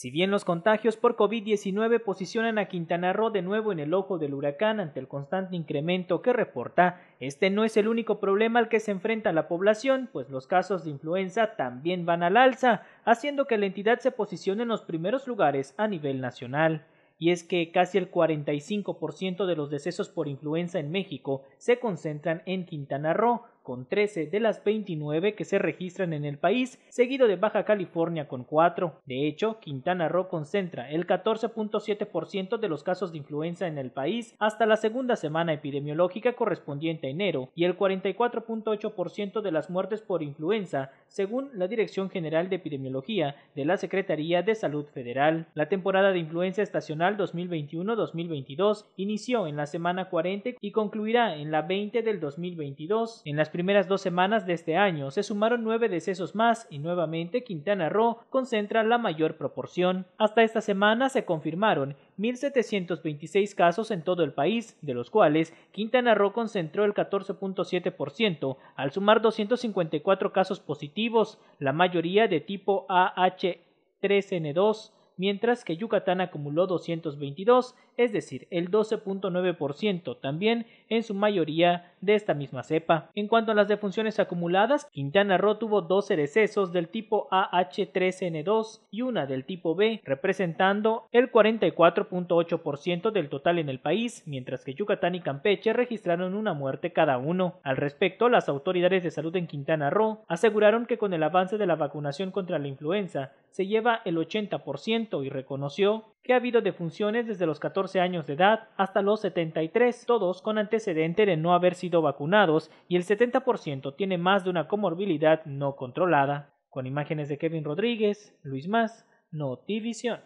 Si bien los contagios por COVID-19 posicionan a Quintana Roo de nuevo en el ojo del huracán ante el constante incremento que reporta, este no es el único problema al que se enfrenta la población, pues los casos de influenza también van al alza, haciendo que la entidad se posicione en los primeros lugares a nivel nacional. Y es que casi el 45% de los decesos por influenza en México se concentran en Quintana Roo, con 13 de las 29 que se registran en el país, seguido de Baja California con 4. De hecho, Quintana Roo concentra el 14.7% de los casos de influenza en el país hasta la segunda semana epidemiológica correspondiente a enero y el 44.8% de las muertes por influenza, según la Dirección General de Epidemiología de la Secretaría de Salud Federal. La temporada de influenza estacional 2021-2022 inició en la semana 40 y concluirá en la 20 del 2022. En las primeras dos semanas de este año se sumaron nueve decesos más y nuevamente Quintana Roo concentra la mayor proporción. Hasta esta semana se confirmaron 1.726 casos en todo el país, de los cuales Quintana Roo concentró el 14.7% al sumar 254 casos positivos, la mayoría de tipo AH3N2 mientras que Yucatán acumuló 222, es decir, el 12.9% también en su mayoría de esta misma cepa. En cuanto a las defunciones acumuladas, Quintana Roo tuvo 12 decesos del tipo AH3N2 y una del tipo B, representando el 44.8% del total en el país, mientras que Yucatán y Campeche registraron una muerte cada uno. Al respecto, las autoridades de salud en Quintana Roo aseguraron que con el avance de la vacunación contra la influenza, se lleva el 80% y reconoció que ha habido defunciones desde los 14 años de edad hasta los 73, todos con antecedente de no haber sido vacunados y el 70% tiene más de una comorbilidad no controlada. Con imágenes de Kevin Rodríguez, Luis Más, Notivisión.